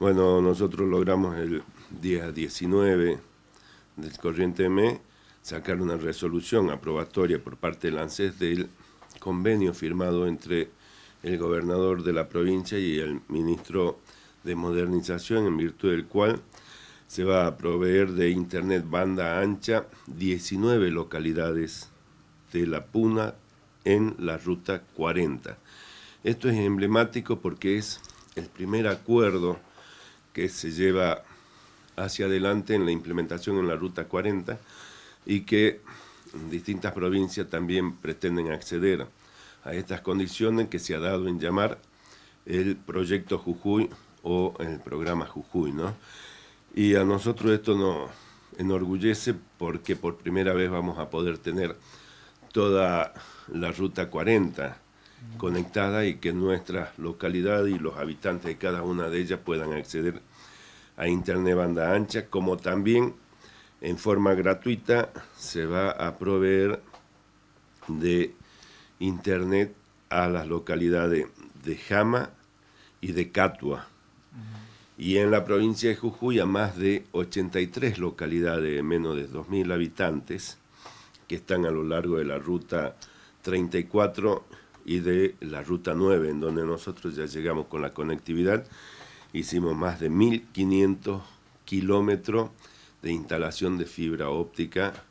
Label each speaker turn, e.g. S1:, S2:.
S1: Bueno, nosotros logramos el día 19 del corriente mes sacar una resolución aprobatoria por parte del ANSES del convenio firmado entre el gobernador de la provincia y el ministro de Modernización, en virtud del cual se va a proveer de Internet banda ancha 19 localidades de La Puna en la Ruta 40. Esto es emblemático porque es el primer acuerdo que se lleva hacia adelante en la implementación en la Ruta 40 y que distintas provincias también pretenden acceder a estas condiciones que se ha dado en llamar el proyecto Jujuy o el programa Jujuy, ¿no? Y a nosotros esto nos enorgullece porque por primera vez vamos a poder tener toda la ruta 40 conectada y que nuestras localidades y los habitantes de cada una de ellas puedan acceder a Internet banda ancha, como también en forma gratuita se va a proveer de Internet a las localidades de Jama y de Catua. Y en la provincia de Jujuy a más de 83 localidades de menos de 2.000 habitantes que están a lo largo de la ruta 34 y de la Ruta 9, en donde nosotros ya llegamos con la conectividad. Hicimos más de 1.500 kilómetros de instalación de fibra óptica